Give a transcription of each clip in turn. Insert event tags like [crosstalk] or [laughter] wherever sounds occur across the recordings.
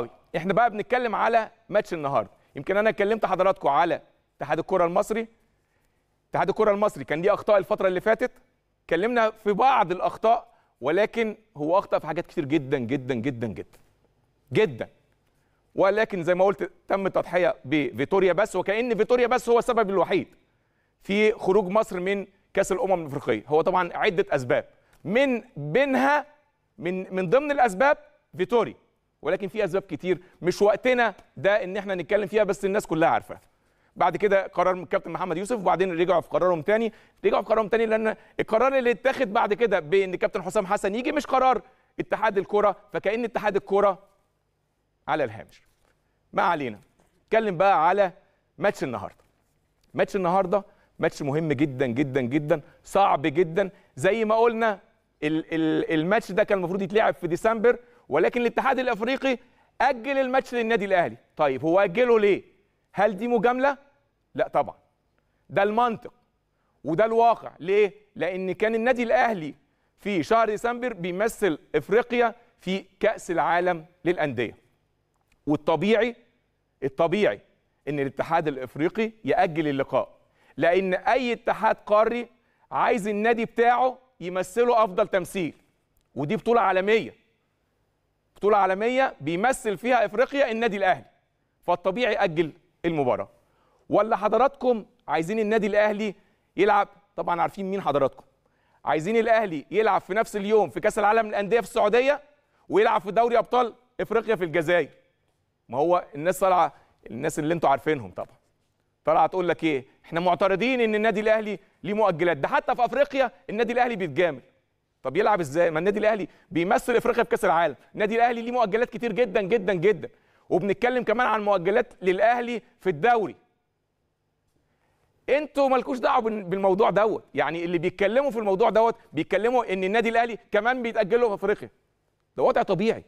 طيب احنا بقى بنتكلم على ماتش النهارده يمكن انا كلمت حضراتكم على اتحاد الكره المصري اتحاد الكره المصري كان ليه اخطاء الفتره اللي فاتت اتكلمنا في بعض الاخطاء ولكن هو اخطا في حاجات كتير جدا جدا جدا جدا جدا ولكن زي ما قلت تم التضحيه بفيتوريا بس وكان فيتوريا بس هو السبب الوحيد في خروج مصر من كاس الامم الافريقيه هو طبعا عده اسباب من بينها من من ضمن الاسباب فيتوريا ولكن في اسباب كتير مش وقتنا ده ان احنا نتكلم فيها بس الناس كلها عارفه بعد كده قرار الكابتن محمد يوسف وبعدين رجعوا في قرارهم تاني رجعوا في قرارهم تاني لان القرار اللي اتاخد بعد كده بان الكابتن حسام حسن يجي مش قرار اتحاد الكره فكان اتحاد الكره على الهامش ما علينا اتكلم بقى على ماتش النهارده ماتش النهارده ماتش مهم جدا جدا جدا صعب جدا زي ما قلنا الماتش ده كان المفروض يتلعب في ديسمبر ولكن الاتحاد الافريقي اجل الماتش للنادي الاهلي طيب هو اجله ليه هل دي مجامله لا طبعا ده المنطق وده الواقع ليه لان كان النادي الاهلي في شهر ديسمبر بيمثل افريقيا في كاس العالم للانديه والطبيعي الطبيعي ان الاتحاد الافريقي ياجل اللقاء لان اي اتحاد قاري عايز النادي بتاعه يمثله افضل تمثيل ودي بطوله عالميه بطوله عالميه بيمثل فيها افريقيا النادي الاهلي فالطبيعي اجل المباراه ولا حضراتكم عايزين النادي الاهلي يلعب طبعا عارفين مين حضراتكم عايزين الاهلي يلعب في نفس اليوم في كاس العالم للانديه في السعوديه ويلعب في دوري ابطال افريقيا في الجزائر ما هو الناس طالعه الناس اللي انتوا عارفينهم طبعا طالعه تقول لك ايه احنا معترضين ان النادي الاهلي ليه مؤجلات ده حتى في افريقيا النادي الاهلي بيتجامل طب يلعب ازاي ما النادي الاهلي بيمثل افريقيا في كاس العالم النادي الاهلي ليه مؤجلات كتير جدا جدا جدا وبنتكلم كمان عن مؤجلات للاهلي في الدوري انتوا مالكوش دعوه بالموضوع دوت يعني اللي بيتكلموا في الموضوع دوت بيتكلموا ان النادي الاهلي كمان بيتاجل له في افريقيا ده وضع طبيعي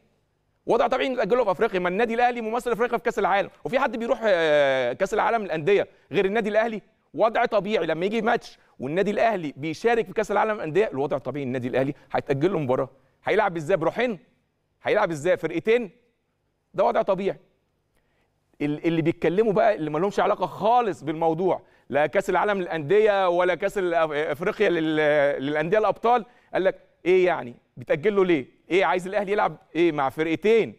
وضع طبيعي ان يتاجل له في افريقيا ما النادي الاهلي ممثل افريقيا في كاس العالم وفي حد بيروح آه، كاس العالم للانديه غير النادي الاهلي وضع طبيعي لما يجي ماتش والنادي الاهلي بيشارك في كاس العالم الانديه الوضع الطبيعي النادي الاهلي هيتاجل له مباراه هيلعب ازاي بروحين هيلعب ازاي فرقتين ده وضع طبيعي اللي بيتكلموا بقى اللي ما لهمش علاقه خالص بالموضوع لا كاس العالم للانديه ولا كاس افريقيا للانديه الابطال قال لك ايه يعني بتاجل له ليه ايه عايز الاهلي يلعب ايه مع فرقتين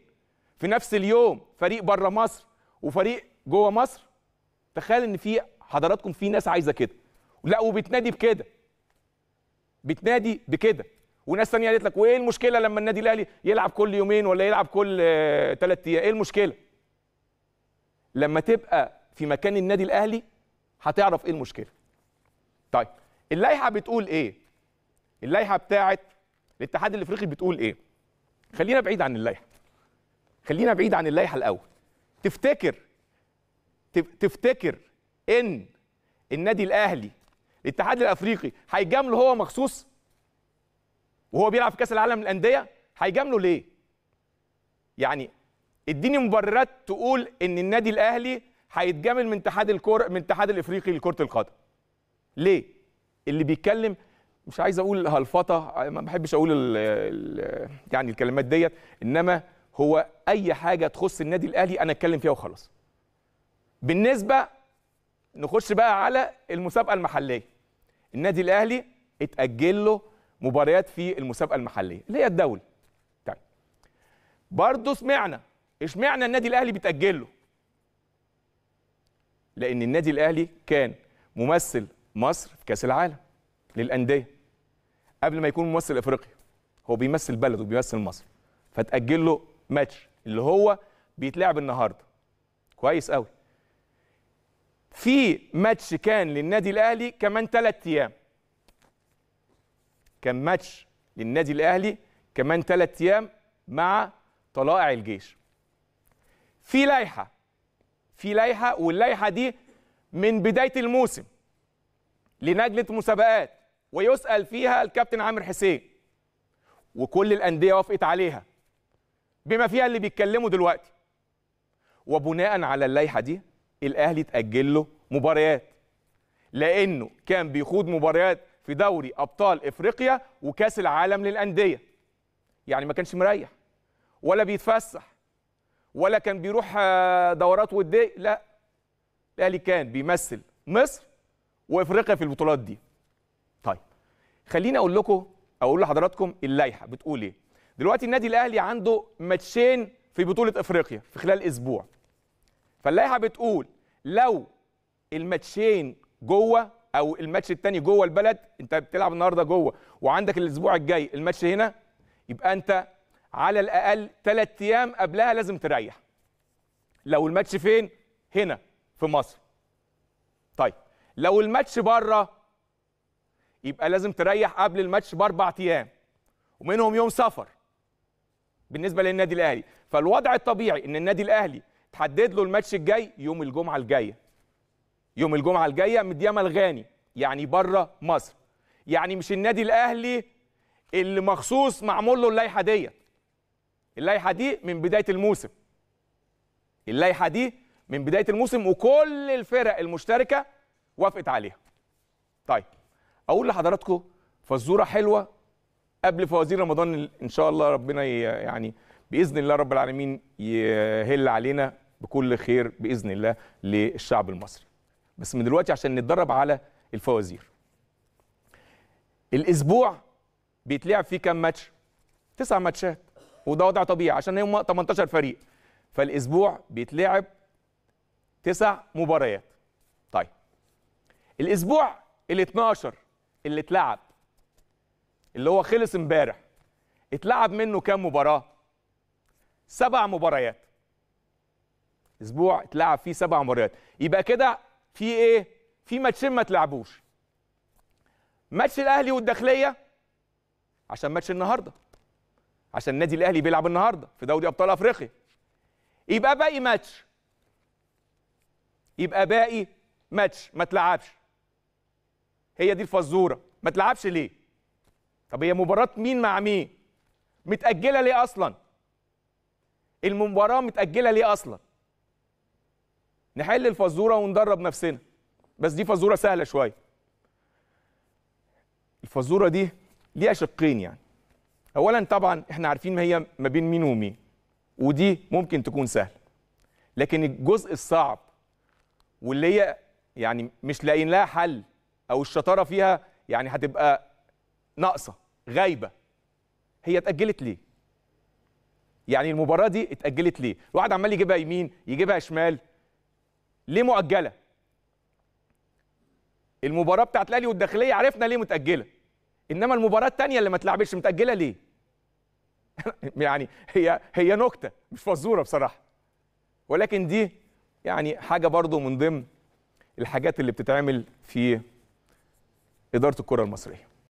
في نفس اليوم فريق بره مصر وفريق جوه مصر تخيل ان في حضراتكم في ناس عايزه كده لا وبتنادي بكده بتنادي بكده وناس ثانيه قالت لك وايه المشكله لما النادي الاهلي يلعب كل يومين ولا يلعب كل ثلاث آه، ايام ايه المشكله لما تبقى في مكان النادي الاهلي هتعرف ايه المشكله طيب اللائحه بتقول ايه اللائحه بتاعه الاتحاد الافريقي بتقول ايه خلينا بعيد عن اللائحه خلينا بعيد عن اللائحه الاول تفتكر تفتكر ان النادي الاهلي الاتحاد الافريقي هيجامله هو مخصوص وهو بيلعب في كاس العالم للانديه هيجامله ليه يعني اديني مبررات تقول ان النادي الاهلي هيتجامل من اتحاد الكره من اتحاد الافريقي لكره القدم ليه اللي بيتكلم مش عايز اقول هلفطه ما بحبش اقول الـ الـ يعني الكلمات ديت انما هو اي حاجه تخص النادي الاهلي انا اتكلم فيها وخلاص بالنسبه نخش بقى على المسابقه المحليه النادي الاهلي اتاجل له مباريات في المسابقه المحليه اللي هي الدوري طيب برضه سمعنا اشمعنى النادي الاهلي بيتاجل له لان النادي الاهلي كان ممثل مصر في كاس العالم للانديه قبل ما يكون ممثل افريقيا هو بيمثل بلده بيمثل مصر فتاجل له ماتش اللي هو بيتلعب النهارده كويس قوي في ماتش كان للنادي الاهلي كمان ثلاث ايام كان ماتش للنادي الاهلي كمان ثلاث ايام مع طلائع الجيش في لائحه في لائحه واللائحه دي من بدايه الموسم لنجله مسابقات ويسال فيها الكابتن عامر حسين وكل الانديه وافقت عليها بما فيها اللي بيتكلموا دلوقتي وبناء على اللائحه دي الاهلي تاجل له مباريات لانه كان بيخوض مباريات في دوري ابطال افريقيا وكاس العالم للانديه يعني ما كانش مريح ولا بيتفسح ولا كان بيروح آه، دورات وديه لا الاهلي كان بيمثل مصر وافريقيا في البطولات دي طيب خليني اقول لكم اقول لحضراتكم اللائحه بتقول ايه دلوقتي النادي الاهلي عنده ماتشين في بطوله افريقيا في خلال اسبوع فاللائحه بتقول لو الماتشين جوه او الماتش الثاني جوه البلد انت بتلعب النهارده جوه وعندك الاسبوع الجاي الماتش هنا يبقى انت على الاقل ثلاث ايام قبلها لازم تريح لو الماتش فين هنا في مصر طيب لو الماتش بره يبقى لازم تريح قبل الماتش باربع ايام ومنهم يوم سفر بالنسبه للنادي الاهلي فالوضع الطبيعي ان النادي الاهلي تحدد له الماتش الجاي يوم الجمعه الجايه يوم الجمعه الجايه مديما الغاني يعني بره مصر يعني مش النادي الاهلي اللي مخصوص معمول له اللائحه دي اللائحه دي من بدايه الموسم اللائحه دي من بدايه الموسم وكل الفرق المشتركه وافقت عليها طيب اقول لحضراتكم فزوره حلوه قبل فوازير رمضان ان شاء الله ربنا يعني باذن الله رب العالمين يهل علينا بكل خير باذن الله للشعب المصري بس من دلوقتي عشان نتدرب على الفوازير الاسبوع بيتلعب فيه كام ماتش تسع ماتشات وده وضع طبيعي عشان هم 18 فريق فالاسبوع بيتلعب تسع مباريات طيب الاسبوع ال 12 اللي اتلعب اللي هو خلص امبارح اتلعب منه كام مباراه سبع مباريات اسبوع اتلعب فيه سبع مباريات يبقى كده في ايه في ماتشين ما تلعبوش ماتش الاهلي والداخليه عشان ماتش النهارده عشان النادي الاهلي بيلعب النهارده في دوري ابطال افريقيا يبقى باقي ماتش يبقى باقي ماتش ما تلعبش هي دي الفزوره ما تلعبش ليه طب هي مباراه مين مع مين متاجله ليه اصلا المباراه متاجله ليه اصلا نحل الفزوره وندرب نفسنا بس دي فزوره سهله شويه الفزوره دي ليها شقين يعني اولا طبعا احنا عارفين ما هي ما بين مين ومين ودي ممكن تكون سهله لكن الجزء الصعب واللي هي يعني مش لاقيين لها حل او الشطاره فيها يعني هتبقى ناقصه غايبه هي اتاجلت ليه يعني المباراه دي اتاجلت ليه الواحد عمال يجيبها يمين يجيبها شمال ليه مؤجله المباراه بتاعت الاهلي والداخليه عرفنا ليه متاجله انما المباراه الثانيه اللي ما تلعبش متاجله ليه [laughs] يعني هي هي نكته مش فزوره بصراحه ولكن دي يعني حاجه برضو من ضمن الحاجات اللي بتتعمل في اداره الكره المصريه